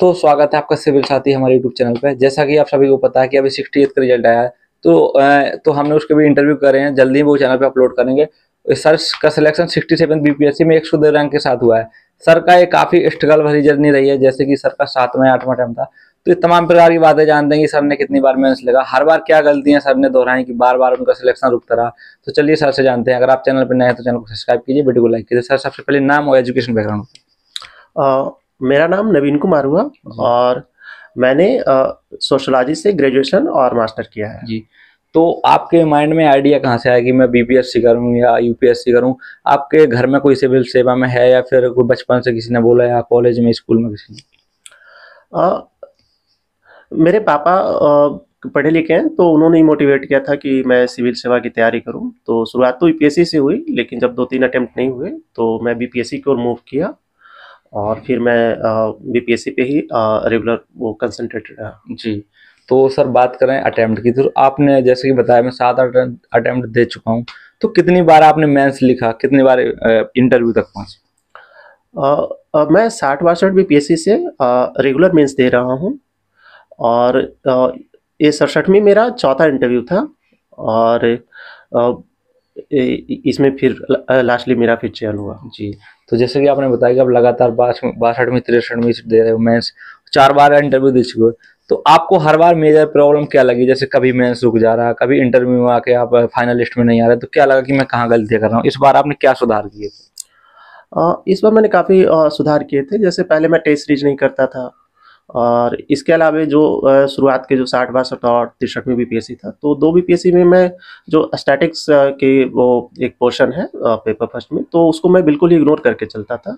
दोस्तों स्वागत है आपका सिविल साथी हमारे यूट्यूब चैनल पर जैसा कि आप सभी को पता है कि अभी सिक्सटी का रिजल्ट आया है तो तो हमने उसके भी इंटरव्यू करे हैं जल्दी वो चैनल पर अपलोड करेंगे सर का सिलेक्शन सिक्सटी सेवन बीपीएससी में एक सौ दो रैंक के साथ हुआ है सर का ये काफ़ी स्ट्रगल भरी जर्नी रही है जैसे कि सर का सातवां आठवा टाइम था तो ये तमाम प्रकार की बातें जानते हैं कि सर ने कितनी बार मेहनत लगा हर बार क्या गलतियां सर ने दोहराई कि बार बार उनका सिलेक्शन रुकता रहा तो चलिए सर से जानते हैं अगर आप चैनल पर नए हैं तो चैनल को सब्सक्राइब कीजिए वीडियो को लाइक कीजिए सर सबसे पहले नाम और एजुकेशन बैकग्राउंड मेरा नाम नवीन कुमार हुआ और मैंने सोशोलॉजी से ग्रेजुएशन और मास्टर किया है जी तो आपके माइंड में आइडिया कहाँ से आया कि मैं बीपीएससी करूँ या यूपीएससी करूँ आपके घर में कोई सिविल सेवा में है या फिर कोई बचपन से किसी ने बोला या कॉलेज में स्कूल में किसी ने मेरे पापा आ, पढ़े लिखे हैं तो उन्होंने ही मोटिवेट किया था कि मैं सिविल सेवा की तैयारी करूं तो शुरुआत तो यूपीएससी से हुई लेकिन जब दो तीन अटेम्प्ट नहीं हुए तो मैं बीपीएससी की ओर मूव किया और फिर मैं बीपीएससी पे ही रेगुलर वो कंसनट्रेटेड रहा जी तो सर बात करें अटैम्प्ट की तो आपने जैसे कि बताया मैं सात अटैम्प्ट दे चुका हूँ तो कितनी बार आपने मेंस लिखा कितनी बार इंटरव्यू तक पहुँचे मैं साठ बासठ बी पी से रेगुलर मेंस दे रहा हूँ और आ, ये सड़सठवीं मेरा चौथा इंटरव्यू था और आ, इसमें फिर लास्टली मेरा फिर चयन हुआ जी तो जैसे कि आपने बताया कि आप लगातार बासठवीं तिरसठवीं सीट दे रहे हो मेंस चार बार इंटरव्यू दे चुके हो तो आपको हर बार मेजर प्रॉब्लम क्या लगी जैसे कभी मेंस रुक जा रहा कभी इंटरव्यू में आके आप फाइनल लिस्ट में नहीं आ रहे तो क्या लगा कि मैं कहाँ गलतियाँ कर रहा हूँ इस बार आपने क्या सुधार किए थे इस बार मैंने काफ़ी सुधार किए थे जैसे पहले मैं टेस्ट सीरीज नहीं करता था और इसके अलावा जो शुरुआत के जो साठ बासठ और तिरसठ में बीपीएससी था तो दो बीपीएससी में मैं जो स्टैटिक्स के वो एक पोर्शन है पेपर फर्स्ट में तो उसको मैं बिल्कुल ही इग्नोर करके चलता था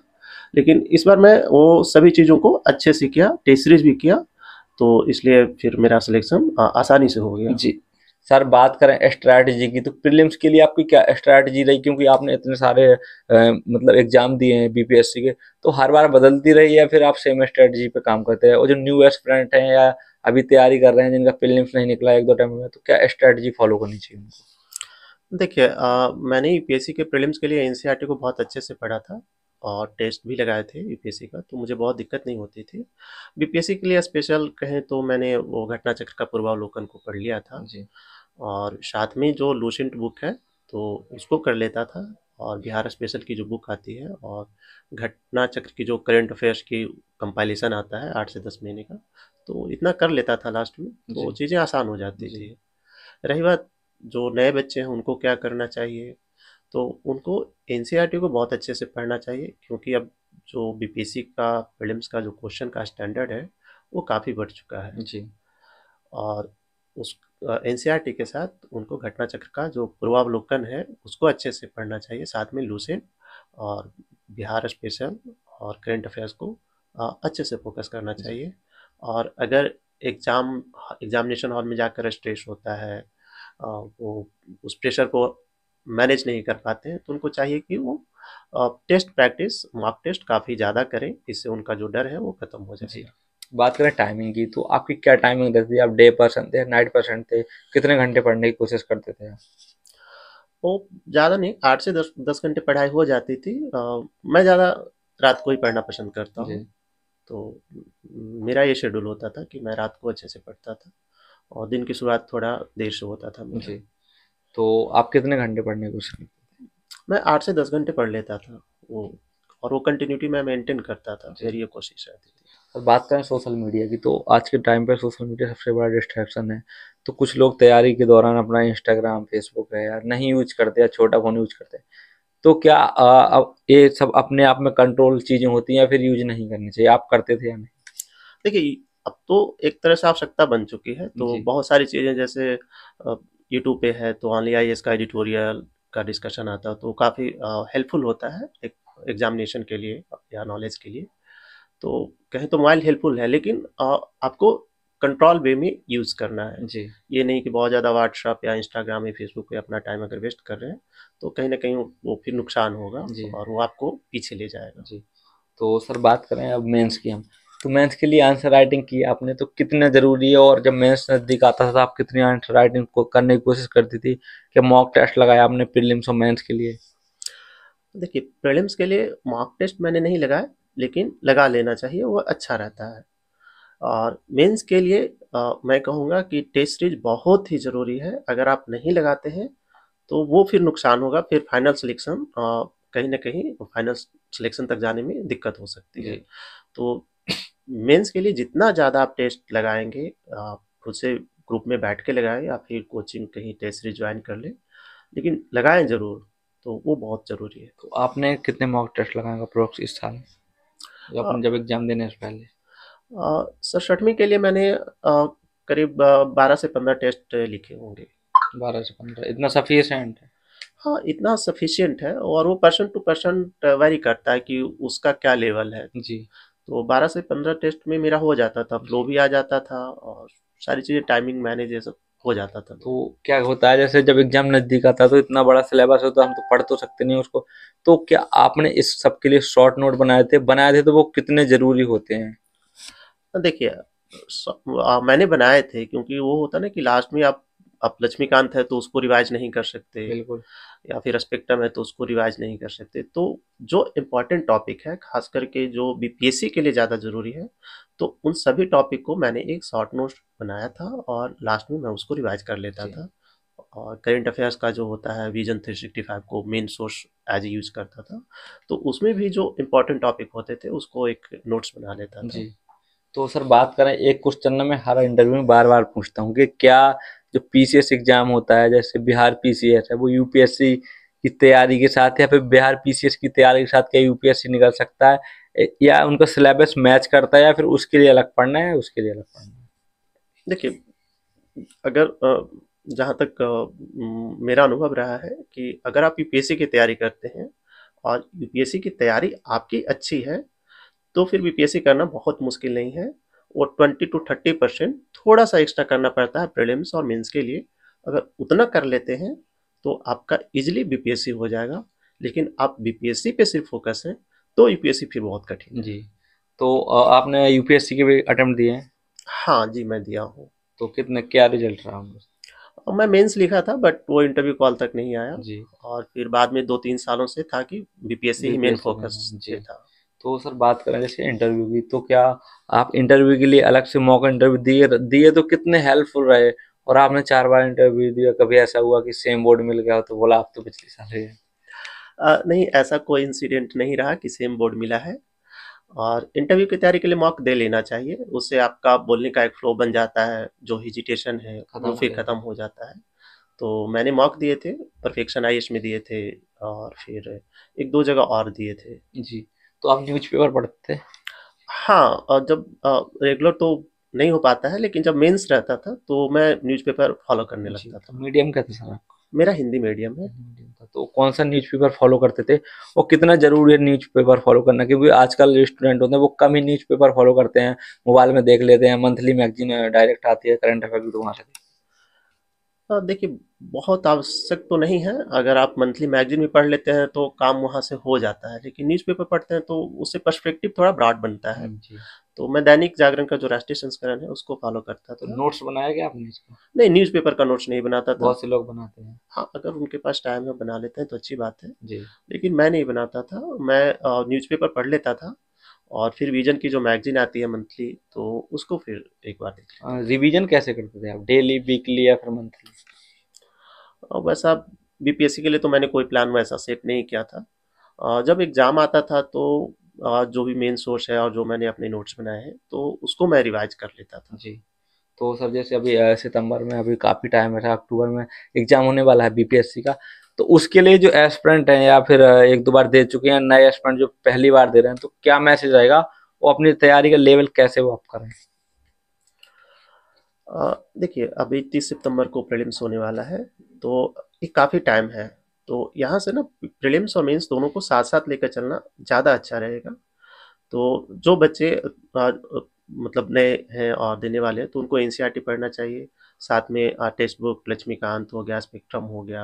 लेकिन इस बार मैं वो सभी चीज़ों को अच्छे से किया टेस्ट सीरीज भी किया तो इसलिए फिर मेरा सिलेक्शन आसानी से हो गया जी सर बात करें स्ट्रैटेजी की तो प्रीलिम्स के लिए आपकी क्या स्ट्रैटेजी रही क्योंकि आपने इतने सारे आ, मतलब एग्जाम दिए हैं बीपीएससी के तो हर बार बदलती रही या फिर आप सेम स्ट्रैटेजी पे काम करते हैं और जो न्यू एस्पिरेंट हैं या अभी तैयारी कर रहे हैं जिनका प्रीलिम्स नहीं निकला एक दो टाइम में तो क्या स्ट्रैटेजी फॉलो करनी चाहिए उनको देखिए मैंने यूपीएससी के प्रीलिम्स के लिए एनसीईआरटी e को बहुत अच्छे से पढ़ा था और टेस्ट भी लगाए थे यूपीएससी का तो मुझे बहुत दिक्कत नहीं होती थी बीपीएससी के लिए स्पेशल कहें तो मैंने वो घटना चक्र का पूर्वावलोकन को पढ़ लिया था जी और साथ में जो लूसेंट बुक है तो उसको कर लेता था और बिहार स्पेशल की जो बुक आती है और घटना चक्र की जो करंट अफेयर्स की कंपाइलेशन आता है आठ से दस महीने का तो इतना कर लेता था लास्ट में तो चीज़ें आसान हो जाती थी रही बात जो नए बच्चे हैं उनको क्या करना चाहिए तो उनको एन e को बहुत अच्छे से पढ़ना चाहिए क्योंकि अब जो बी का फिल्म्स का जो क्वेश्चन का स्टैंडर्ड है वो काफ़ी बढ़ चुका है जी और उस एन e के साथ उनको घटना चक्र का जो पूर्वावलोकन है उसको अच्छे से पढ़ना चाहिए साथ में लूसेंट और बिहार स्पेशल और करेंट अफेयर्स को अच्छे से फोकस करना चाहिए और अगर एग्ज़ाम एग्ज़ामिनेशन हॉल में जाकर स्ट्रेस होता है वो उस प्रेशर को मैनेज नहीं कर पाते हैं तो उनको चाहिए कि वो टेस्ट प्रैक्टिस मॉक टेस्ट काफ़ी ज़्यादा करें इससे उनका जो डर है वो खत्म हो जाए बात करें टाइमिंग की तो आपकी क्या टाइमिंग रहती है आप डे पर्सन थे नाइट पर्सन थे कितने घंटे पढ़ने की कोशिश करते थे वो ज़्यादा नहीं आठ से दस दस घंटे पढ़ाई हो जाती थी आ, मैं ज़्यादा रात को ही पढ़ना पसंद करता हूँ तो मेरा ये शेड्यूल होता था कि मैं रात को अच्छे से पढ़ता था और दिन की शुरुआत थोड़ा देर से होता था मुझे तो आप कितने घंटे पढ़ने की कोशिश करते मैं आठ से दस घंटे पढ़ लेता था वो और वो कंटिन्यूटी मैं मेंटेन करता था फिर ये कोशिश रहती थी और बात करें सोशल मीडिया की तो आज के टाइम पर सोशल मीडिया सबसे बड़ा डिस्ट्रैक्शन है तो कुछ लोग तैयारी के दौरान अपना इंस्टाग्राम फेसबुक है यार नहीं यूज करते या छोटा फ़ोन यूज करते तो क्या आ, ये सब अपने आप में कंट्रोल चीज़ें होती हैं या फिर यूज नहीं करनी चाहिए आप करते थे या नहीं देखिए अब तो एक तरह से आवश्यकता बन चुकी है तो बहुत सारी चीज़ें जैसे यूट्यूब पे है तो ऑनली आई का एडिटोरियल का डिस्कशन आता है तो काफ़ी हेल्पफुल होता है एक एग्जामिनेशन के लिए या नॉलेज के लिए तो कहें तो मोबाइल हेल्पफुल है लेकिन आ, आपको कंट्रोल वे में यूज़ करना है जी ये नहीं कि बहुत ज़्यादा व्हाट्सअप या इंस्टाग्राम या फेसबुक पे अपना टाइम अगर वेस्ट कर रहे हैं तो कहीं ना कहीं वो फिर नुकसान होगा और वो आपको पीछे ले जाएगा जी तो सर बात करें अब मेंस की हम तो मैथ्स के लिए आंसर राइटिंग की आपने तो कितना ज़रूरी है और जब मैथ्स नज़दीक आता था तो आप कितनी आंसर राइटिंग को करने की कोशिश करती थी कि मॉक टेस्ट लगाया आपने प्रीलिम्स और मैथ्स के लिए देखिए प्रीलिम्स के लिए मॉक टेस्ट मैंने नहीं लगाया लेकिन लगा लेना चाहिए वो अच्छा रहता है और मेंस के लिए आ, मैं कहूँगा कि टेस्ट सीरीज बहुत ही ज़रूरी है अगर आप नहीं लगाते हैं तो वो फिर नुकसान होगा फिर फाइनल सिलेक्शन कहीं ना कहीं फाइनल सिलेक्शन तक जाने में दिक्कत हो सकती है तो मेंस के लिए जितना ज़्यादा आप टेस्ट लगाएंगे आप खुद से ग्रुप में बैठ के लगाएं या फिर कोचिंग कहीं टेस्ट सीरीज ज्वाइन कर लें लेकिन लगाएं ज़रूर तो वो बहुत ज़रूरी है तो आपने कितने मॉक टेस्ट लगाएंगे अप्रोक्स इस साल अपन हाँ। जब एग्ज़ाम देने से पहले सर शटमी के लिए मैंने करीब बारह से पंद्रह टेस्ट लिखे होंगे बारह से पंद्रह इतना सफिशेंट है हाँ इतना सफिशियंट है और वो पर्सन टू पर्सन वेरी करता है कि उसका क्या लेवल है जी तो 12 से 15 टेस्ट में मेरा हो जाता था फ्लो भी आ जाता था और सारी चीज़ें टाइमिंग मैनेज ये सब हो जाता था तो क्या होता है जैसे जब एग्जाम नज़दीक आता तो इतना बड़ा सिलेबस होता हम तो पढ़ तो सकते नहीं उसको तो क्या आपने इस सब के लिए शॉर्ट नोट बनाए थे बनाए थे तो वो कितने ज़रूरी होते हैं हाँ, देखिए मैंने बनाए थे क्योंकि वो होता ना कि लास्ट में आप अब लक्ष्मीकांत है तो उसको रिवाइज नहीं कर सकते बिल्कुल या फिर स्पेक्ट्रम है तो उसको रिवाइज नहीं कर सकते तो जो इम्पोर्टेंट टॉपिक है खास करके जो बी के लिए ज़्यादा ज़रूरी है तो उन सभी टॉपिक को मैंने एक शॉर्ट नोट बनाया था और लास्ट में मैं उसको रिवाइज कर लेता था और करेंट अफेयर्स का जो होता है विजन थ्री सिक्सटी फाइव को मेन सोर्स एज यूज करता था तो उसमें भी जो इम्पोर्टेंट टॉपिक होते थे उसको एक नोट्स बना लेता था जी तो सर बात करें एक क्वेश्चन में हर इंटरव्यू में बार बार पूछता हूँ कि क्या जो पीसीएस एग्जाम होता है जैसे बिहार पीसीएस है वो यूपीएससी की तैयारी के साथ या फिर बिहार पीसीएस की तैयारी के साथ क्या यूपीएससी निकल सकता है या उनका सिलेबस मैच करता है या फिर उसके लिए अलग पढ़ना है उसके लिए अलग पढ़ना है देखिए अगर जहाँ तक मेरा अनुभव रहा है कि अगर आप यूपीएससी की तैयारी करते हैं और यूपीएससी की तैयारी आपकी अच्छी है तो फिर बीपीएससी करना बहुत मुश्किल नहीं है वो ट्वेंटी टू थर्टी परसेंट थोड़ा सा एक्स्ट्रा करना पड़ता है प्रीलिम्स और मेंस के लिए अगर उतना कर लेते हैं तो आपका इजिली बीपीएससी हो जाएगा लेकिन आप बीपीएससी पे सिर्फ फोकस है तो यूपीएससी फिर बहुत कठिन जी तो आपने यूपीएससी के भी अटेम्प्ट दिए हैं हाँ जी मैं दिया हूँ तो कितने क्या रिजल्ट रहा हूँ मैं मेंस लिखा था बट वो इंटरव्यू कॉल तक नहीं आया जी और फिर बाद में दो तीन सालों से था कि बीपीएससी ही मेन फोकस जी था तो सर बात करें जैसे इंटरव्यू की तो क्या आप इंटरव्यू के लिए अलग से मॉक इंटरव्यू दिए दिए तो कितने हेल्पफुल रहे और आपने चार बार इंटरव्यू दिया कभी ऐसा हुआ कि सेम बोर्ड मिल गया तो बोला आप तो पिछले साल ही नहीं ऐसा कोई इंसिडेंट नहीं रहा कि सेम बोर्ड मिला है और इंटरव्यू की तैयारी के लिए मॉक दे लेना चाहिए उससे आपका बोलने का एक फ्लो बन जाता है जो हिजिटेशन है वो फिर ख़त्म हो जाता है तो मैंने मॉक दिए थे परफेक्शन आई में दिए थे और फिर एक दो जगह और दिए थे जी तो आप न्यूज़पेपर पढ़ते थे हाँ जब रेगुलर तो नहीं हो पाता है लेकिन जब मेंस रहता था तो मैं न्यूज़पेपर फॉलो करने लगता था मीडियम तो क्या था सर मेरा हिंदी मीडियम है तो कौन सा न्यूज़पेपर फॉलो करते थे और कितना ज़रूरी है न्यूज़पेपर फॉलो करना क्योंकि आजकल जो स्टूडेंट होते हैं वो कम ही न्यूज़पेपर फॉलो करते हैं मोबाइल में देख लेते हैं मंथली मैगजीन डायरेक्ट आती है करंट अफेयर भी तो वहाँ से देखिए बहुत आवश्यक तो नहीं है अगर आप मंथली मैगजीन भी पढ़ लेते हैं तो काम वहाँ से हो जाता है लेकिन न्यूज़पेपर पढ़ते हैं तो उससे पर्सपेक्टिव थोड़ा ब्रॉड बनता है हाँ तो मैं दैनिक जागरण का जो राष्ट्रीय संस्करण है उसको फॉलो करता था तो नोट्स तो बनाया गया आपने इसको नहीं न्यूज़पेपर का नोट्स नहीं बनाता था बहुत से लोग बनाते हैं हाँ अगर उनके पास टाइम है बना लेते हैं तो अच्छी बात है जी लेकिन मैं नहीं बनाता था मैं न्यूज पढ़ लेता था और फिर विजन की जो मैगजीन आती है मंथली तो उसको फिर एक बार देख रिविजन हाँ, कैसे करते थे आप डेली वीकली या फिर मंथली और वैसा बीपीएससी के लिए तो मैंने कोई प्लान वैसा सेट नहीं किया था जब एग्ज़ाम आता था तो जो भी मेन सोर्स है और जो मैंने अपने नोट्स बनाए हैं तो उसको मैं रिवाइज कर लेता था जी तो सर जैसे अभी सितंबर में अभी काफ़ी टाइम है अक्टूबर में एग्ज़ाम होने वाला है बीपीएससी का तो उसके लिए जो एस्परेंट हैं या फिर एक दो बार दे चुके हैं नए एस्परेंट जो पहली बार दे रहे हैं तो क्या मैसेज आएगा वो अपनी तैयारी का लेवल कैसे वो आप करें देखिए अभी तीस सितंबर को प्रीलिम्स होने वाला है तो ये काफ़ी टाइम है तो यहाँ से ना प्रीलिम्स और मेंस दोनों को साथ साथ लेकर चलना ज़्यादा अच्छा रहेगा तो जो बच्चे आ, मतलब नए हैं और देने वाले हैं तो उनको एन पढ़ना चाहिए साथ में टेक्स्ट बुक लक्ष्मीकांत हो गया स्पेक्ट्रम हो गया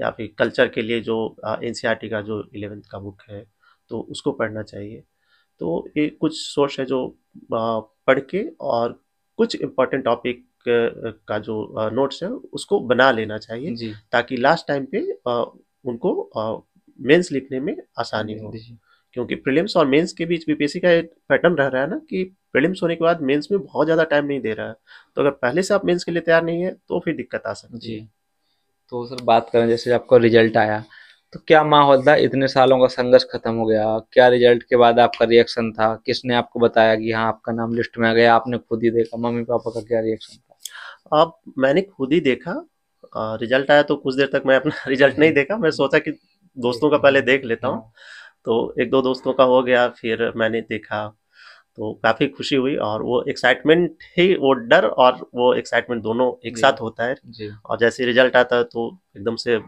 या फिर कल्चर के लिए जो एन का जो एलेवेंथ का बुक है तो उसको पढ़ना चाहिए तो ये कुछ सोर्स है जो आ, पढ़ के और कुछ इम्पोर्टेंट टॉपिक का जो नोट्स है उसको बना लेना चाहिए ताकि लास्ट टाइम पे उनको मेंस लिखने में आसानी हो क्योंकि प्रीलिम्स और मेंस के बीच बीपीएससी का एक पैटर्न रह रहा है ना कि प्रीलिम्स होने के बाद मेंस में बहुत ज़्यादा टाइम नहीं दे रहा है तो अगर पहले से आप मेंस के लिए तैयार नहीं है तो फिर दिक्कत आ सकती है तो सर बात करें जैसे आपका रिजल्ट आया तो क्या माहौल था इतने सालों का संघर्ष खत्म हो गया क्या रिजल्ट के बाद आपका रिएक्शन था किसने आपको बताया कि हाँ आपका नाम लिस्ट में आ गया आपने खुद ही देखा मम्मी पापा का क्या रिएक्शन था अब मैंने खुद ही देखा रिजल्ट आया तो कुछ देर तक मैं अपना रिजल्ट नहीं देखा मैं सोचा कि दोस्तों का पहले देख लेता हूँ तो एक दो दोस्तों का हो गया फिर मैंने देखा तो काफ़ी खुशी हुई और वो एक्साइटमेंट ही वो डर और वो एक्साइटमेंट दोनों एक साथ होता है और जैसे रिजल्ट आता है तो एकदम से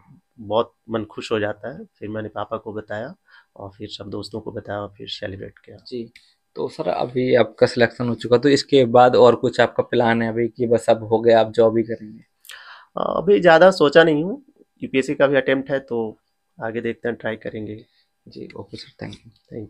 बहुत मन खुश हो जाता है फिर मैंने पापा को बताया और फिर सब दोस्तों को बताया और फिर सेलिब्रेट किया जी तो सर अभी आपका सिलेक्शन हो चुका तो इसके बाद और कुछ आपका प्लान है अभी कि बस अब हो गया आप जॉब ही करेंगे अभी ज़्यादा सोचा नहीं हूँ यूपीएससी का भी अटेम्प्ट है तो आगे देखते हैं ट्राई करेंगे जी okay sir thank you thank you